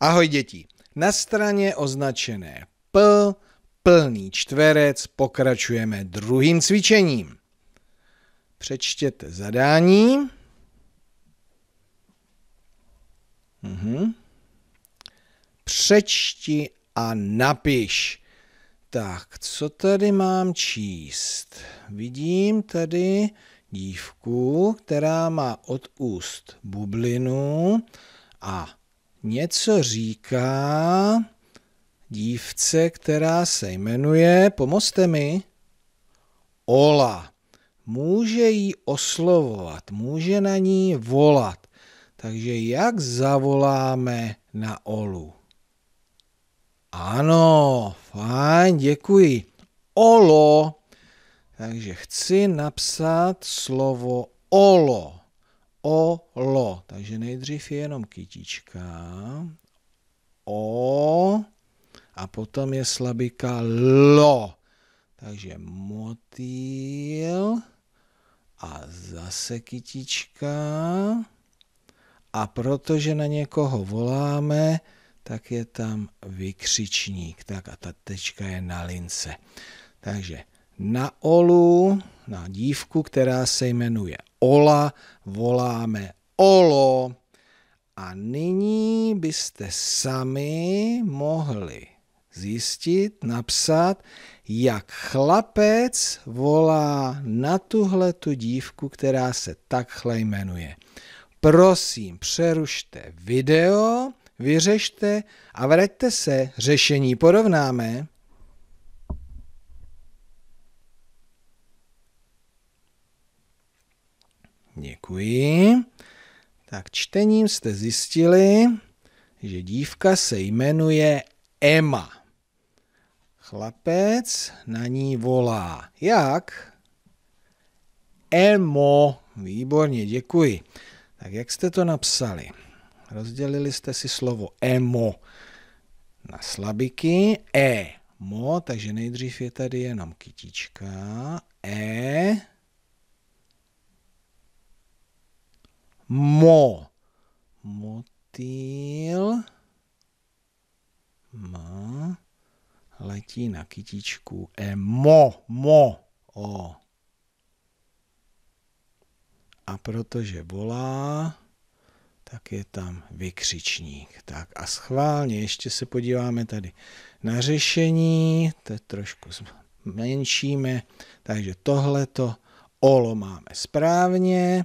Ahoj děti. Na straně označené P, plný čtverec, pokračujeme druhým cvičením. Přečtěte zadání. Mhm. Přečti a napiš. Tak, co tady mám číst? Vidím tady dívku, která má od úst bublinu a něco říká dívce, která se jmenuje, pomozte mi, Ola. Může jí oslovovat, může na ní volat. Takže jak zavoláme na Olu? Ano, fajn, děkuji. Olo. Takže chci napsat slovo olo olo. Takže nejdřív je jenom kytička. O a potom je slabika lo. Takže motýl a zase kytička. A protože na někoho voláme, tak je tam vykřičník. Tak a ta tečka je na lince. Takže na Olu, na dívku, která se jmenuje Ola voláme Olo. A nyní byste sami mohli zjistit, napsat, jak chlapec volá na tuhle tu dívku, která se takhle jmenuje. Prosím, přerušte video, vyřešte a vraťte se, řešení porovnáme. Děkuji. Tak čtením jste zjistili, že dívka se jmenuje Emma. Chlapec na ní volá. Jak? Emo. Výborně, děkuji. Tak jak jste to napsali? Rozdělili jste si slovo emo na slabiky. E. Mo, takže nejdřív je tady jenom kytička. E. mo. Motýl má letí na kytičku. E, mo, mo, o. A protože volá, tak je tam vykřičník. Tak a schválně ještě se podíváme tady na řešení, to je trošku zmenšíme, takže tohleto olo máme správně,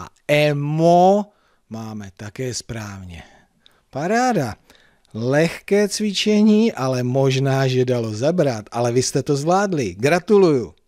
a EMO máme také správně. Paráda. Lehké cvičení, ale možná, že dalo zabrat, ale vy jste to zvládli. Gratuluju.